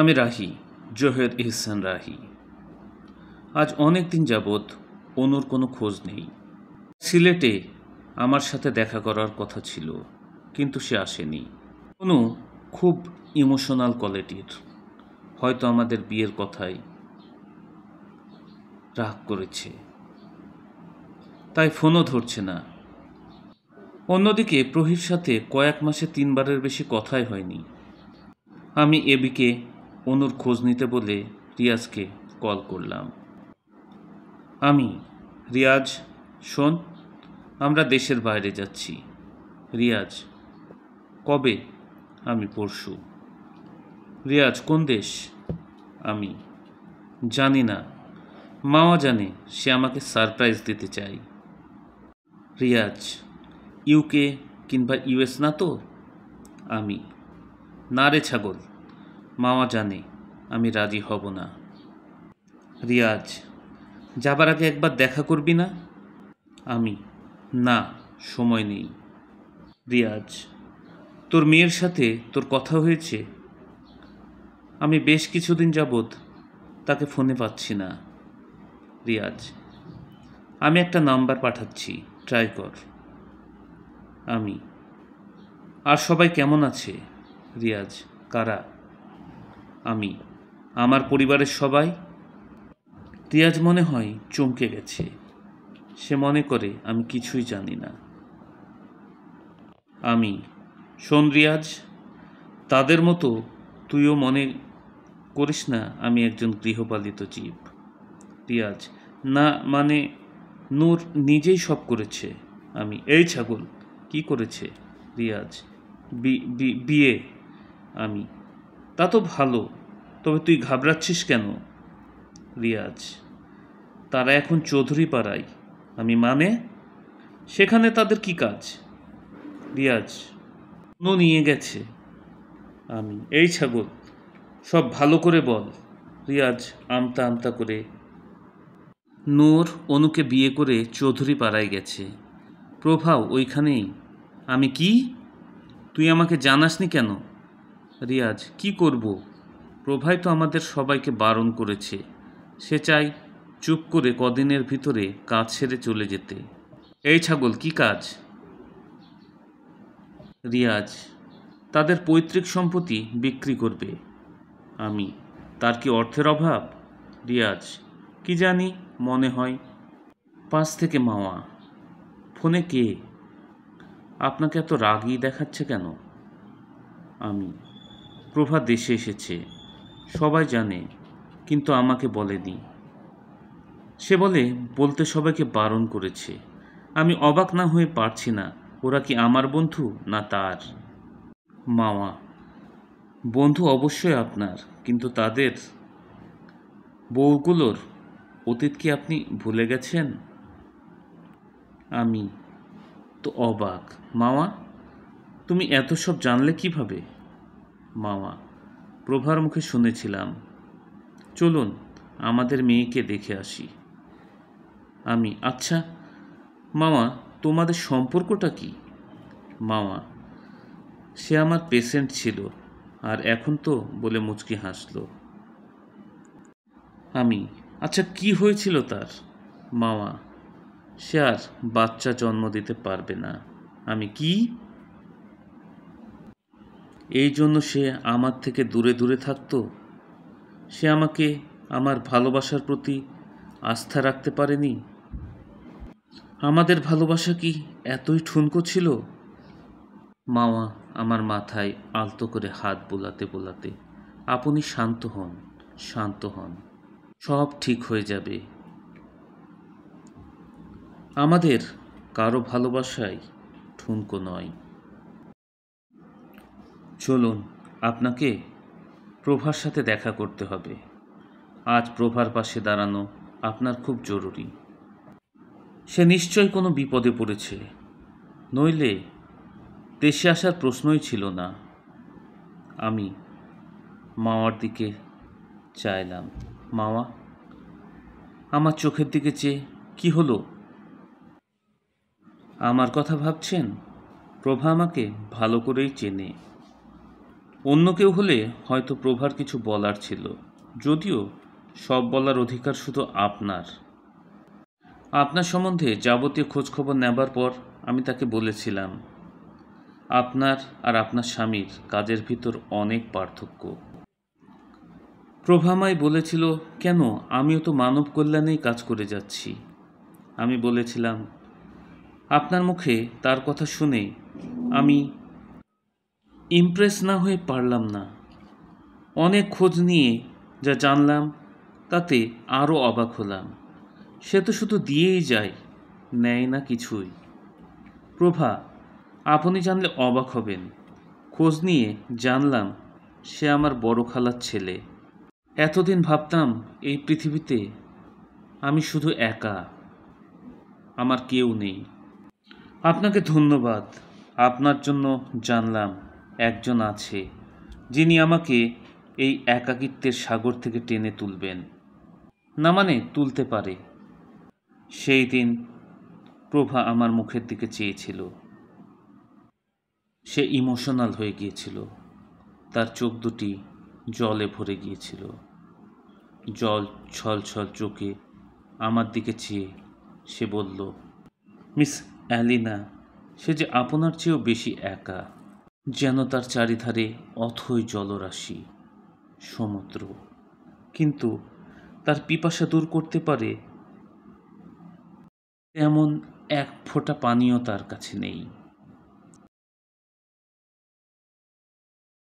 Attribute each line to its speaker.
Speaker 1: আমি রাহি জোহের ইহসান রাহি আজ অনেক দিন যাবৎ অনুর কোনো খোঁজ নেই সিলেটে আমার সাথে দেখা করার কথা ছিল কিন্তু সে আসেনি অনু খুব ইমোশনাল কোয়ালিটির হয়তো আমাদের বিয়ের কথাই রাগ করেছে তাই ফোনও ধরছে না অন্যদিকে প্রহির সাথে কয়েক মাসে তিনবারের বেশি কথাই হয়নি আমি এবিকে অনুর খোঁজ নিতে বলে রিয়াজকে কল করলাম আমি রিয়াজ শোন আমরা দেশের বাইরে যাচ্ছি রিয়াজ কবে আমি পরশু রিয়াজ কোন দেশ আমি জানি না মাওয়া জানে সে আমাকে সারপ্রাইজ দিতে চাই রিয়াজ ইউকে কিংবা ইউএস না তো আমি না রে ছাগল মামা জানে আমি রাজি হব না রিয়াজ যাবার আগে একবার দেখা করবি না আমি না সময় নেই রিয়াজ তোর মেয়ের সাথে তোর কথা হয়েছে আমি বেশ কিছুদিন যাবৎ তাকে ফোনে পাচ্ছি না রিয়াজ আমি একটা নাম্বার পাঠাচ্ছি ট্রাই কর আমি আর সবাই কেমন আছে রিয়াজ কারা আমি আমার পরিবারের সবাই তিয়াজ মনে হয় চমকে গেছে সে মনে করে আমি কিছুই জানি না আমি শোন রিয়াজ তাদের মতো তুইও মনে করিস না আমি একজন গৃহপালিত জীব রিয়াজ না মানে নূর নিজেই সব করেছে আমি এই ছাগল কি করেছে রিয়াজ বিয়ে আমি তা তো ভালো তবে তুই ঘাবড়াচ্ছিস কেন রিয়াজ তারা এখন চৌধুরী পাড়ায় আমি মানে সেখানে তাদের কি কাজ রিয়াজ নো নিয়ে গেছে আমি এই ছাগল সব ভালো করে বল রিয়াজ আমতা আমতা করে নূর অনুকে বিয়ে করে চৌধুরী পাড়ায় গেছে প্রভাও ওইখানেই আমি কি তুই আমাকে জানাসনি কেন রিয়াজ কি করব প্রভাই তো আমাদের সবাইকে বারণ করেছে সে চাই চুপ করে কদিনের ভিতরে কাজ সেরে চলে যেতে এই ছাগল কি কাজ রিয়াজ তাদের পৈতৃক সম্পত্তি বিক্রি করবে আমি তার কি অর্থের অভাব রিয়াজ কি জানি মনে হয় পাশ থেকে মাওয়া ফোনে কে আপনাকে এত রাগই দেখাচ্ছে কেন আমি প্রভা দেশে এসেছে সবাই জানে কিন্তু আমাকে বলেনি সে বলে বলতে সবাইকে বারণ করেছে আমি অবাক না হয়ে পারছি না ওরা কি আমার বন্ধু না তার মামা বন্ধু অবশ্যই আপনার কিন্তু তাদের বউগুলোর অতীত কি আপনি ভুলে গেছেন আমি তো অবাক মামা তুমি এত সব জানলে কিভাবে মামা প্রভার মুখে শুনেছিলাম চলুন আমাদের মেয়েকে দেখে আসি আমি আচ্ছা মামা তোমাদের সম্পর্কটা কি মামা সে আমার পেশেন্ট ছিল আর এখন তো বলে মুচকি হাসলো আমি আচ্ছা কি হয়েছিল তার মামা সে আর বাচ্চা জন্ম দিতে পারবে না আমি কি এই জন্য সে আমার থেকে দূরে দূরে থাকত সে আমাকে আমার ভালোবাসার প্রতি আস্থা রাখতে পারেনি আমাদের ভালোবাসা কি এতই ঠুনকো ছিল মাওয়া আমার মাথায় আলতো করে হাত বোলাতে বোলাতে আপনি শান্ত হন শান্ত হন সব ঠিক হয়ে যাবে আমাদের কারো ভালোবাসাই ঠুনকো নয় চলুন আপনাকে প্রভার সাথে দেখা করতে হবে আজ প্রভার পাশে দাঁড়ানো আপনার খুব জরুরি সে নিশ্চয় কোনো বিপদে পড়েছে নইলে দেশে আসার প্রশ্নই ছিল না আমি মাওয়ার দিকে চাইলাম মাওয়া আমার চোখের দিকে চেয়ে কি হলো আমার কথা ভাবছেন প্রভা আমাকে ভালো করেই চেনে অন্য কেউ হলে হয়তো প্রভার কিছু বলার ছিল যদিও সব বলার অধিকার শুধু আপনার আপনার সম্বন্ধে যাবতীয় খোঁজখবর নেবার পর আমি তাকে বলেছিলাম আপনার আর আপনার স্বামীর কাজের ভিতর অনেক পার্থক্য প্রভামাই বলেছিল কেন আমিও তো মানব কল্যাণেই কাজ করে যাচ্ছি আমি বলেছিলাম আপনার মুখে তার কথা শুনে আমি ইমপ্রেস না হয়ে পারলাম না অনেক খোঁজ নিয়ে যা জানলাম তাতে আরও অবাক হলাম সে তো শুধু দিয়েই যায় নেয় না কিছুই প্রভা আপনি জানলে অবাক হবেন খোঁজ নিয়ে জানলাম সে আমার বড় খালার ছেলে এতদিন ভাবতাম এই পৃথিবীতে আমি শুধু একা আমার কেউ নেই আপনাকে ধন্যবাদ আপনার জন্য জানলাম একজন আছে যিনি আমাকে এই একাকিত্বের সাগর থেকে টেনে তুলবেন না মানে তুলতে পারে সেই দিন প্রভা আমার মুখের দিকে চেয়েছিল সে ইমোশনাল হয়ে গিয়েছিল তার চোখ দুটি জলে ভরে গিয়েছিল জল ছল ছল চোখে আমার দিকে চেয়ে সে বলল মিস অ্যালিনা সে যে আপনার চেয়েও বেশি একা যেন তার চারিধারে অথই জলরাশি সমুদ্র কিন্তু তার পিপাসা দূর করতে পারে তেমন এক ফোঁটা পানীয় তার কাছে নেই